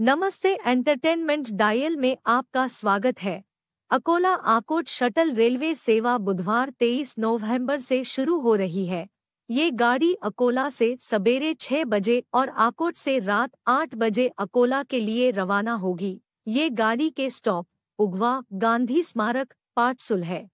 नमस्ते entertainment dial में आपका स्वागत है अकोला आकोट शटल रेलवे सेवा बुधवार 23 नवंबर से शुरू हो रही है ये गाड़ी अकोला से सवेरे 6 बजे और आकोट से रात 8 बजे अकोला के लिए रवाना होगी ये गाड़ी के स्टॉप उगवा गांधी स्मारक पाटसुल है